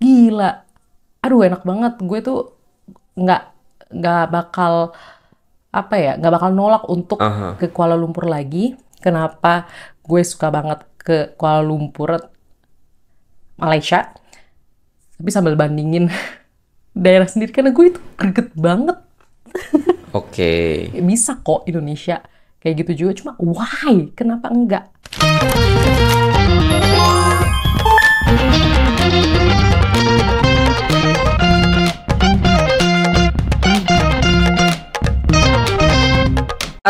gila aduh enak banget gue tuh nggak nggak bakal apa ya nggak bakal nolak untuk -huh. ke Kuala Lumpur lagi kenapa gue suka banget ke Kuala Lumpur Malaysia tapi sambil bandingin daerah sendiri karena gue itu greget banget oke okay. bisa kok Indonesia kayak gitu juga cuma why kenapa enggak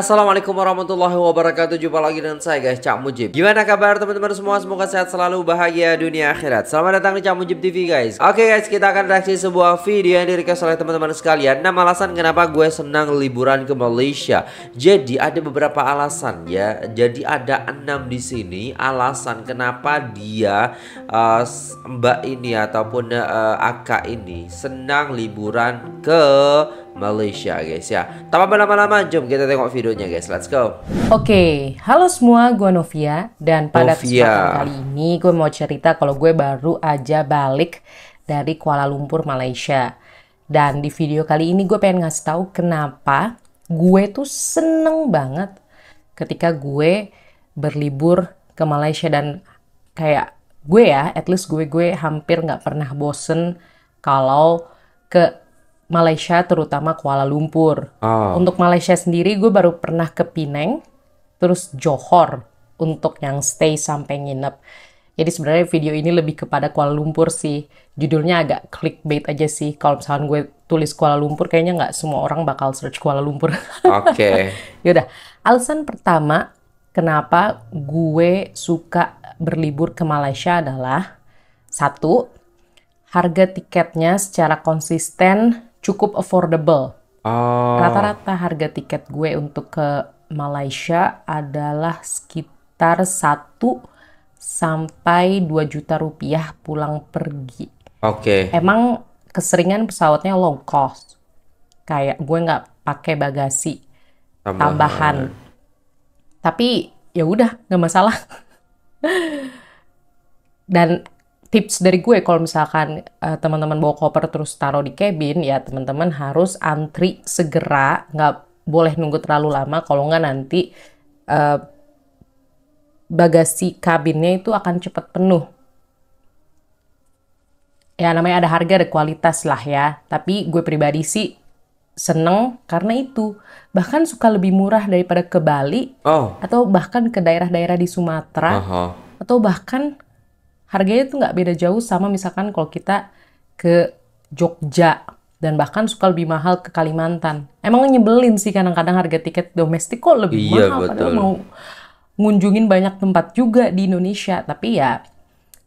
Assalamualaikum warahmatullahi wabarakatuh Jumpa lagi dengan saya guys Cak Mujib Gimana kabar teman-teman semua Semoga sehat selalu bahagia dunia akhirat Selamat datang di Cak Mujib TV guys Oke guys kita akan reaksi sebuah video yang di oleh teman-teman sekalian 6 alasan kenapa gue senang liburan ke Malaysia Jadi ada beberapa alasan ya Jadi ada 6 di sini Alasan kenapa dia uh, Mbak ini ataupun uh, eh, eh, Aka ini Senang liburan ke Malaysia guys ya. Tanpa berlama-lama jom kita tengok videonya guys. Let's go. Oke, okay. halo semua, gue Novia dan pada Novia. kesempatan kali ini gue mau cerita kalau gue baru aja balik dari Kuala Lumpur Malaysia. Dan di video kali ini gue pengen ngasih tahu kenapa gue tuh seneng banget ketika gue berlibur ke Malaysia dan kayak gue ya, at least gue gue hampir gak pernah bosen kalau ke Malaysia terutama Kuala Lumpur. Oh. Untuk Malaysia sendiri gue baru pernah ke Penang, terus Johor untuk yang stay sampai nginep. Jadi sebenarnya video ini lebih kepada Kuala Lumpur sih. Judulnya agak clickbait aja sih. Kalau misalkan gue tulis Kuala Lumpur, kayaknya nggak semua orang bakal search Kuala Lumpur. Oke. Okay. Yaudah, alasan pertama kenapa gue suka berlibur ke Malaysia adalah satu, harga tiketnya secara konsisten cukup affordable. Ah. Rata-rata oh. harga tiket gue untuk ke Malaysia adalah sekitar 1 sampai 2 juta rupiah pulang pergi. Oke. Okay. Emang keseringan pesawatnya low cost. Kayak gue nggak pakai bagasi tambahan. tambahan. Tapi ya udah nggak masalah. Dan tips dari gue kalau misalkan uh, teman-teman bawa koper terus taruh di cabin ya teman-teman harus antri segera nggak boleh nunggu terlalu lama kalau nggak nanti uh, bagasi kabinnya itu akan cepat penuh ya namanya ada harga ada kualitas lah ya tapi gue pribadi sih seneng karena itu bahkan suka lebih murah daripada ke Bali oh. atau bahkan ke daerah-daerah di Sumatera uh -huh. atau bahkan harganya itu nggak beda jauh sama misalkan kalau kita ke Jogja dan bahkan suka lebih mahal ke Kalimantan. Emang nyebelin sih kadang-kadang harga tiket domestik kok lebih iya, mahal betul. padahal mau ngunjungin banyak tempat juga di Indonesia, tapi ya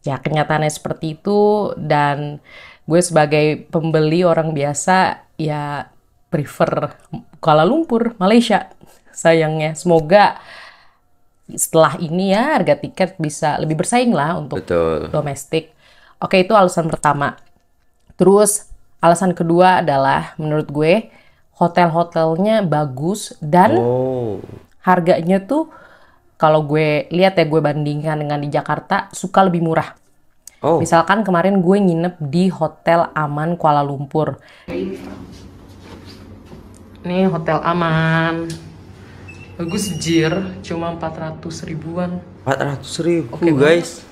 ya kenyataannya seperti itu dan gue sebagai pembeli orang biasa ya prefer Kuala Lumpur, Malaysia sayangnya. Semoga setelah ini ya harga tiket bisa lebih bersaing lah untuk Betul. domestik. Oke, itu alasan pertama. Terus alasan kedua adalah menurut gue hotel-hotelnya bagus dan oh. harganya tuh kalau gue lihat ya gue bandingkan dengan di Jakarta suka lebih murah. Oh. Misalkan kemarin gue nginep di Hotel Aman Kuala Lumpur. Ini hotel aman. Bagus jir, cuma 400 ribuan. 400 ribu Oke, guys.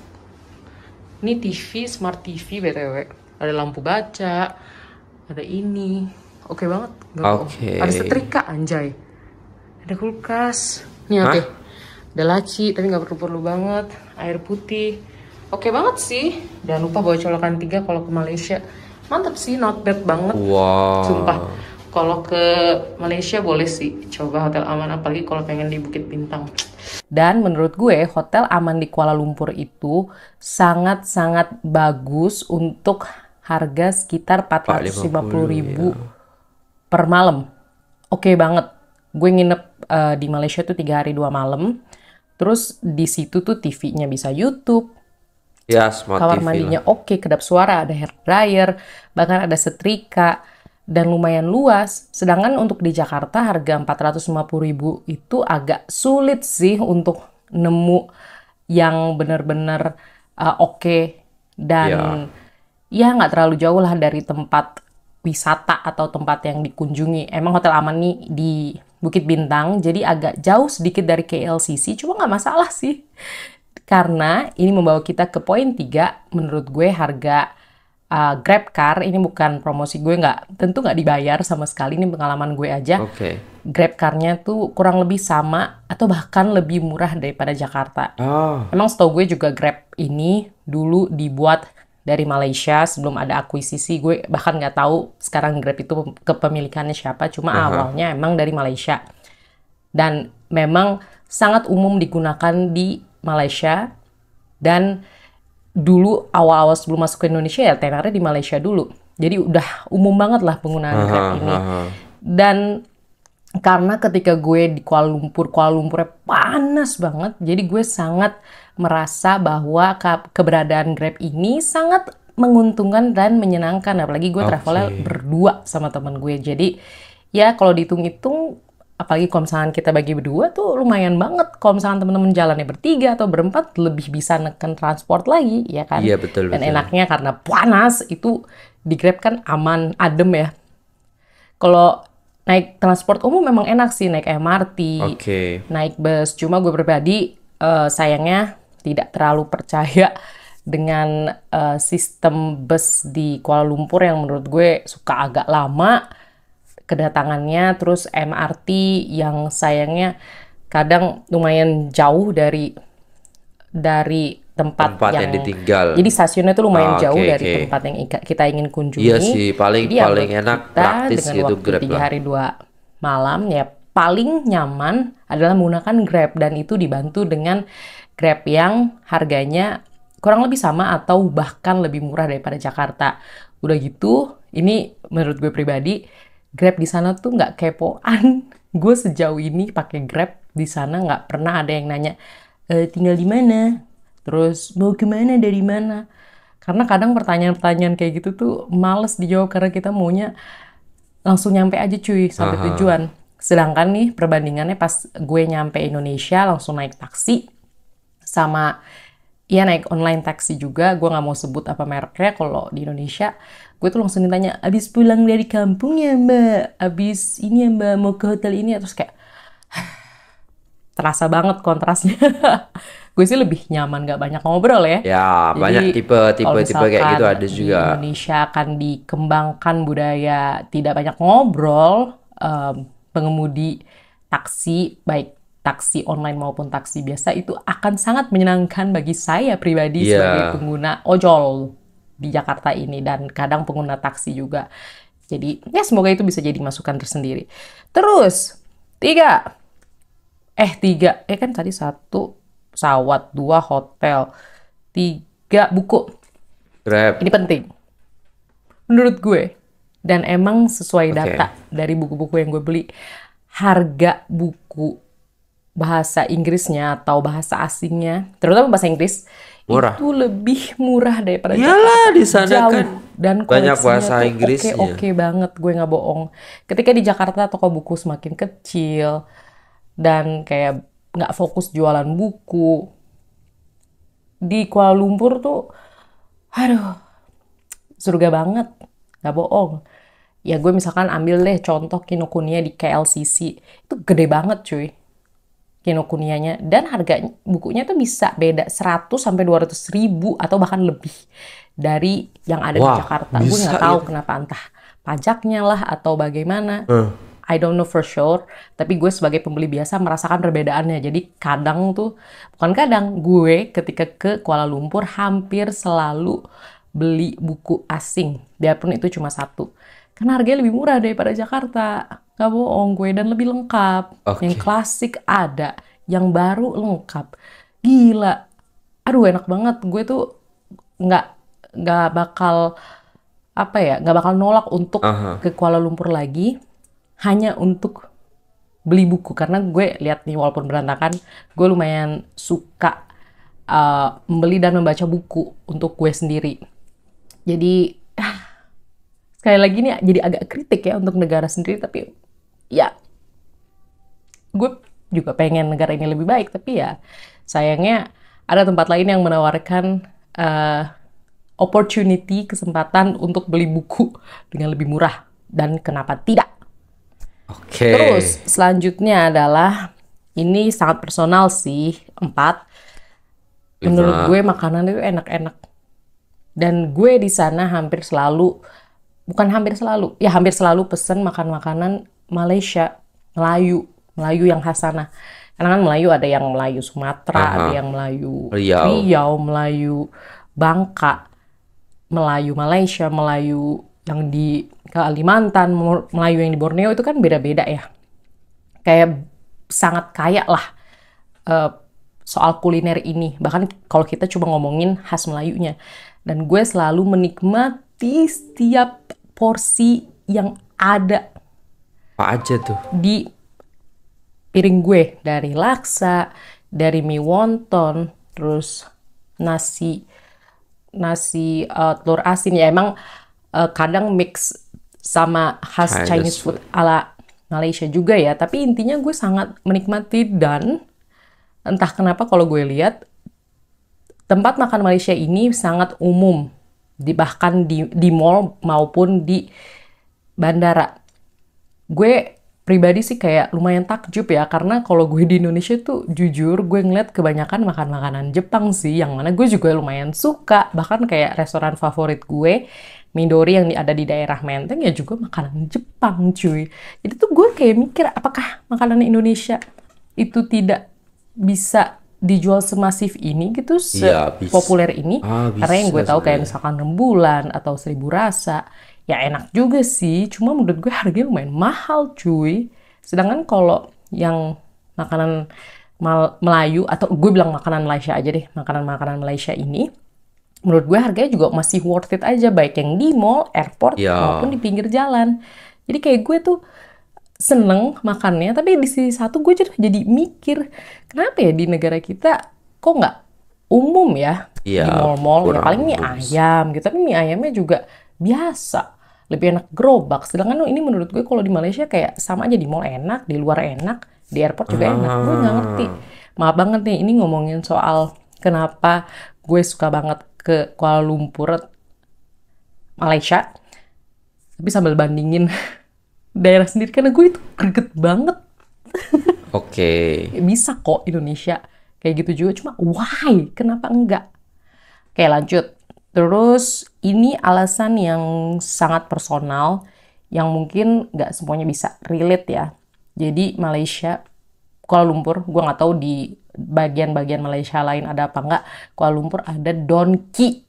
Ini TV, smart TV BTW. Ada lampu baca, ada ini. Oke banget. Oke. Okay. Ada setrika anjay. Ada kulkas. Nih oke. Okay. Ada laci, tapi nggak perlu-perlu banget. Air putih. Oke banget sih. Jangan lupa bawa colokan tiga kalau ke Malaysia. Mantap sih, not bad banget. Wow. Sumpah kalau ke Malaysia boleh sih coba hotel aman apalagi kalau pengen di Bukit Bintang. Dan menurut gue hotel aman di Kuala Lumpur itu sangat-sangat bagus untuk harga sekitar 450 ribu ya. per malam. Oke okay banget. Gue nginep uh, di Malaysia tuh tiga hari dua malam. Terus di situ tuh TV-nya bisa YouTube, ya, smart kamar TV mandinya oke, okay, kedap suara, ada hair dryer, bahkan ada setrika dan lumayan luas. Sedangkan untuk di Jakarta harga 450.000 itu agak sulit sih untuk nemu yang benar-benar uh, oke okay. dan iya. ya nggak terlalu jauh lah dari tempat wisata atau tempat yang dikunjungi. Emang Hotel aman nih di Bukit Bintang, jadi agak jauh sedikit dari KLCC, cuma nggak masalah sih. Karena ini membawa kita ke poin tiga. menurut gue harga uh, grab car ini bukan promosi gue nggak tentu nggak dibayar sama sekali ini pengalaman gue aja okay. grab carnya tuh kurang lebih sama atau bahkan lebih murah daripada Jakarta oh. emang setahu gue juga grab ini dulu dibuat dari Malaysia sebelum ada akuisisi gue bahkan nggak tahu sekarang grab itu kepemilikannya siapa cuma uh -huh. awalnya emang dari Malaysia dan memang sangat umum digunakan di Malaysia dan dulu awal-awal sebelum masuk ke Indonesia ya tenarnya di Malaysia dulu. Jadi udah umum banget lah penggunaan aha, Grab ini. Aha. Dan karena ketika gue di Kuala Lumpur, Kuala Lumpurnya panas banget. Jadi gue sangat merasa bahwa keberadaan Grab ini sangat menguntungkan dan menyenangkan. Apalagi gue okay. travelnya berdua sama temen gue. Jadi ya kalau dihitung-hitung apalagi kalau misalnya kita bagi berdua tuh lumayan banget kalau misalnya teman-teman jalannya bertiga atau berempat lebih bisa neken transport lagi ya kan iya betul dan betul. enaknya karena panas itu di Grab kan aman adem ya kalau naik transport umum memang enak sih naik MRT okay. naik bus cuma gue pribadi uh, sayangnya tidak terlalu percaya dengan uh, sistem bus di Kuala Lumpur yang menurut gue suka agak lama kedatangannya terus MRT yang sayangnya kadang lumayan jauh dari dari tempat, tempat yang, yang ditinggal. Jadi stasiunnya itu lumayan ah, jauh dari okay. tempat yang kita ingin kunjungi. Iya sih, paling jadi ya, paling enak kita praktis dengan gitu Grab. Tiga hari dua malam ya paling nyaman adalah menggunakan Grab dan itu dibantu dengan Grab yang harganya kurang lebih sama atau bahkan lebih murah daripada Jakarta. Udah gitu, ini menurut gue pribadi Grab di sana tuh nggak kepoan. Gue sejauh ini pakai Grab di sana nggak pernah ada yang nanya e, tinggal di mana, terus mau kemana dari mana. Karena kadang pertanyaan-pertanyaan kayak gitu tuh males dijawab karena kita maunya langsung nyampe aja cuy sampai Aha. tujuan. Sedangkan nih perbandingannya pas gue nyampe Indonesia langsung naik taksi sama ya naik online taksi juga. Gue nggak mau sebut apa mereknya kalau di Indonesia gue tuh langsung ditanya abis pulang dari kampung ya mbak abis ini ya mbak mau ke hotel ini ya? terus kayak terasa banget kontrasnya gue sih lebih nyaman gak banyak ngobrol ya ya Jadi, banyak tipe tipe tipe kayak gitu ada juga Indonesia akan dikembangkan budaya tidak banyak ngobrol um, pengemudi taksi baik taksi online maupun taksi biasa itu akan sangat menyenangkan bagi saya pribadi yeah. sebagai pengguna ojol di Jakarta ini dan kadang pengguna taksi juga. Jadi ya semoga itu bisa jadi masukan tersendiri. Terus tiga, eh tiga, eh kan tadi satu pesawat, dua hotel, tiga buku. Grab. Ini penting. Menurut gue dan emang sesuai data dari buku-buku yang gue beli harga buku bahasa Inggrisnya atau bahasa asingnya, terutama bahasa Inggris murah. itu lebih murah daripada Yalah, Jakarta. di sana Jauh. kan dan banyak bahasa Inggris Oke okay, oke okay banget, gue nggak bohong. Ketika di Jakarta toko buku semakin kecil dan kayak nggak fokus jualan buku. Di Kuala Lumpur tuh, aduh, surga banget, nggak bohong. Ya gue misalkan ambil deh contoh Kinokuniya di KLCC, itu gede banget cuy kinokunianya dan harga bukunya tuh bisa beda 100 sampai 200 ribu atau bahkan lebih dari yang ada Wah, di Jakarta. Gue nggak tahu ya. kenapa entah pajaknya lah atau bagaimana. Uh. I don't know for sure, tapi gue sebagai pembeli biasa merasakan perbedaannya. Jadi kadang tuh, bukan kadang, gue ketika ke Kuala Lumpur hampir selalu beli buku asing. Biarpun itu cuma satu. Karena harganya lebih murah daripada Jakarta nggak bohong gue dan lebih lengkap. Okay. Yang klasik ada, yang baru lengkap. Gila, aduh enak banget. Gue tuh nggak nggak bakal apa ya, nggak bakal nolak untuk uh -huh. ke Kuala Lumpur lagi hanya untuk beli buku karena gue lihat nih walaupun berantakan, gue lumayan suka uh, membeli dan membaca buku untuk gue sendiri. Jadi sekali lagi nih jadi agak kritik ya untuk negara sendiri tapi ya gue juga pengen negara ini lebih baik tapi ya sayangnya ada tempat lain yang menawarkan uh, opportunity kesempatan untuk beli buku dengan lebih murah dan kenapa tidak? Oke. Terus selanjutnya adalah ini sangat personal sih empat. Menurut gue makanan itu enak-enak dan gue di sana hampir selalu bukan hampir selalu, ya hampir selalu pesen makan makanan Malaysia, Melayu, Melayu yang khas sana. Karena kan Melayu ada yang Melayu Sumatera, -huh. ada yang Melayu Riau. Riau, Melayu Bangka, Melayu Malaysia, Melayu yang di Kalimantan, Melayu yang di Borneo itu kan beda-beda ya. Kayak sangat kaya lah uh, soal kuliner ini. Bahkan kalau kita coba ngomongin khas Melayunya. Dan gue selalu menikmati di setiap porsi yang ada. Apa aja tuh? Di piring gue dari laksa, dari mie wonton, terus nasi nasi uh, telur asin ya emang uh, kadang mix sama khas Chinese, food ala Malaysia juga ya. Tapi intinya gue sangat menikmati dan entah kenapa kalau gue lihat tempat makan Malaysia ini sangat umum di bahkan di di mall maupun di bandara. Gue pribadi sih kayak lumayan takjub ya karena kalau gue di Indonesia tuh jujur gue ngeliat kebanyakan makan makanan Jepang sih yang mana gue juga lumayan suka bahkan kayak restoran favorit gue Midori yang ada di daerah Menteng ya juga makanan Jepang cuy jadi tuh gue kayak mikir apakah makanan Indonesia itu tidak bisa dijual semasif ini gitu, iya, sepopuler ya, ini. Ah, Karena yang gue tahu kayak misalkan rembulan atau seribu rasa, ya enak juga sih. Cuma menurut gue harganya lumayan mahal, cuy. Sedangkan kalau yang makanan Mal Melayu atau gue bilang makanan Malaysia aja deh, makanan-makanan Malaysia ini, menurut gue harganya juga masih worth it aja, baik yang di mall, airport ya. maupun di pinggir jalan. Jadi kayak gue tuh seneng makannya, tapi di sisi satu gue jadi, jadi mikir, kenapa ya di negara kita kok nggak umum ya? Iya, di mall-mall, ya paling mie ayam gitu, tapi mie ayamnya juga biasa lebih enak gerobak. Sedangkan ini menurut gue kalau di Malaysia kayak sama aja di mall enak, di luar enak, di airport juga enak. Gue nggak ah. ngerti. Maaf banget nih, ini ngomongin soal kenapa gue suka banget ke Kuala Lumpur, Malaysia. Tapi sambil bandingin daerah sendiri karena gue itu greget banget. Oke. Okay. Bisa kok Indonesia kayak gitu juga cuma why? Kenapa enggak? Oke, lanjut. Terus ini alasan yang sangat personal yang mungkin nggak semuanya bisa relate ya. Jadi Malaysia, Kuala Lumpur, gue nggak tahu di bagian-bagian Malaysia lain ada apa nggak. Kuala Lumpur ada Donki.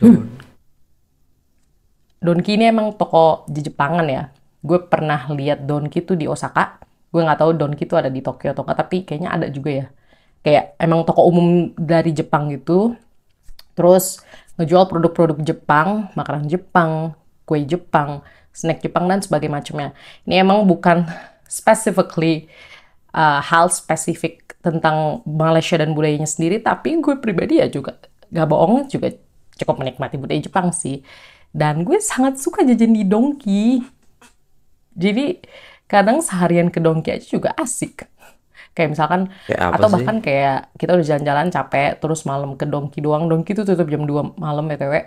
Don. Donki ini emang toko Jepangan ya gue pernah lihat Donki tuh di Osaka gue nggak tahu Donki tuh ada di Tokyo atau enggak tapi kayaknya ada juga ya kayak emang toko umum dari Jepang gitu terus ngejual produk-produk Jepang makanan Jepang kue Jepang snack Jepang dan sebagainya macamnya ini emang bukan specifically uh, hal spesifik tentang Malaysia dan budayanya sendiri tapi gue pribadi ya juga gak bohong juga cukup menikmati budaya Jepang sih dan gue sangat suka jajan di Donki jadi kadang seharian ke Dongki aja juga asik. Kayak misalkan ya, atau bahkan kayak kita udah jalan-jalan capek terus malam ke Dongki doang. Dongki itu tutup jam 2 malam BTW. Ya,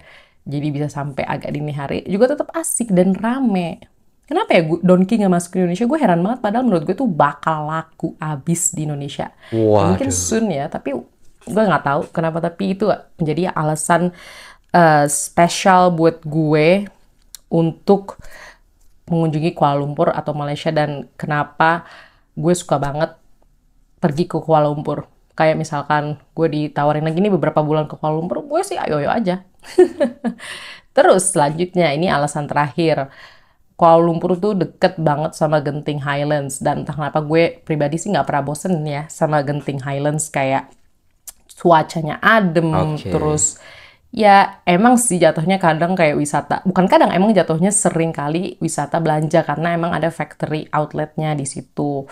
Jadi bisa sampai agak dini hari juga tetap asik dan rame. Kenapa ya Donki nggak masuk ke Indonesia? Gue heran banget. Padahal menurut gue tuh bakal laku abis di Indonesia. Waduh. Mungkin soon ya, tapi gue nggak tahu kenapa. Tapi itu menjadi alasan uh, spesial buat gue untuk mengunjungi Kuala Lumpur atau Malaysia dan kenapa gue suka banget pergi ke Kuala Lumpur. Kayak misalkan gue ditawarin lagi nih beberapa bulan ke Kuala Lumpur, gue sih ayo-ayo aja. Terus selanjutnya ini alasan terakhir. Kuala Lumpur tuh deket banget sama Genting Highlands dan entah kenapa gue pribadi sih nggak pernah bosen ya sama Genting Highlands kayak cuacanya adem okay. terus ya emang sih jatuhnya kadang kayak wisata bukan kadang emang jatuhnya sering kali wisata belanja karena emang ada factory outletnya di situ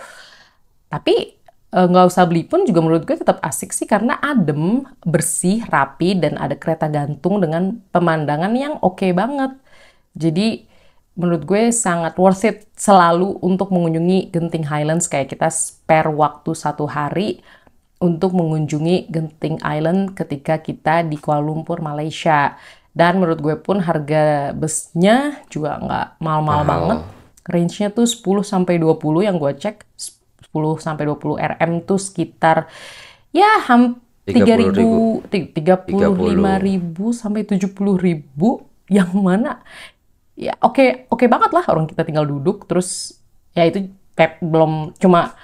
tapi eh, nggak usah beli pun juga menurut gue tetap asik sih karena adem bersih rapi dan ada kereta gantung dengan pemandangan yang oke okay banget jadi menurut gue sangat worth it selalu untuk mengunjungi Genting Highlands kayak kita spare waktu satu hari untuk mengunjungi Genting Island ketika kita di Kuala Lumpur, Malaysia. Dan menurut gue pun harga busnya juga nggak mahal-mahal wow. banget. Range-nya tuh 10 sampai 20 yang gue cek 10 sampai 20 RM tuh sekitar ya hampir 30 35.000 sampai 70.000. yang mana ya oke okay, oke okay banget lah orang kita tinggal duduk terus ya itu pep belum cuma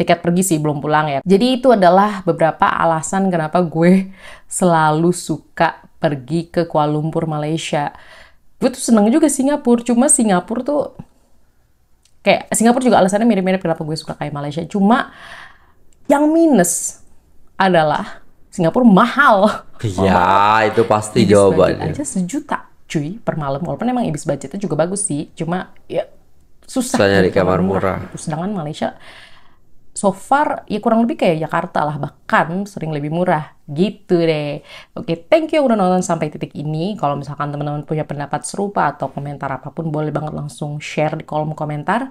tiket pergi sih belum pulang ya. Jadi itu adalah beberapa alasan kenapa gue selalu suka pergi ke Kuala Lumpur Malaysia. Gue tuh seneng juga Singapura, cuma Singapura tuh kayak Singapura juga alasannya mirip-mirip kenapa gue suka kayak Malaysia. Cuma yang minus adalah Singapura mahal. Iya, itu pasti jawabannya. Aja sejuta cuy per malam walaupun emang ibis budgetnya juga bagus sih cuma ya susah, susah di kamar murah. murah. Sedangkan Malaysia so far ya kurang lebih kayak Jakarta lah bahkan sering lebih murah gitu deh oke thank you udah nonton sampai titik ini kalau misalkan teman-teman punya pendapat serupa atau komentar apapun boleh banget langsung share di kolom komentar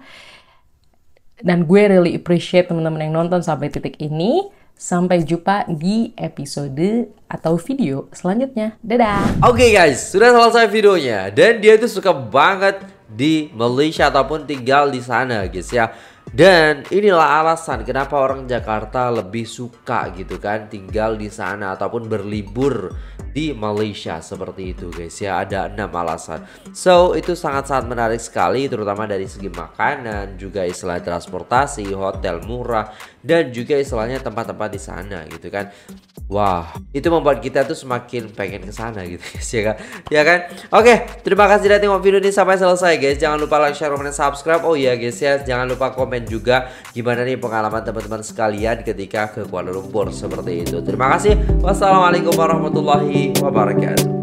dan gue really appreciate teman-teman yang nonton sampai titik ini Sampai jumpa di episode atau video selanjutnya. Dadah! Oke okay guys, sudah selesai videonya. Dan dia itu suka banget di Malaysia ataupun tinggal di sana guys ya. Dan inilah alasan kenapa orang Jakarta lebih suka gitu kan tinggal di sana ataupun berlibur di Malaysia seperti itu guys ya ada enam alasan. So itu sangat-sangat menarik sekali terutama dari segi makanan juga istilah transportasi hotel murah dan juga istilahnya tempat-tempat di sana gitu kan. Wah itu membuat kita tuh semakin pengen ke sana gitu guys ya kan. Ya kan. Oke terima kasih sudah tengok video ini sampai selesai guys. Jangan lupa like share komen subscribe. Oh iya guys ya jangan lupa komen komen juga gimana nih pengalaman teman-teman sekalian ketika ke Kuala Lumpur seperti itu. Terima kasih. Wassalamualaikum warahmatullahi wabarakatuh.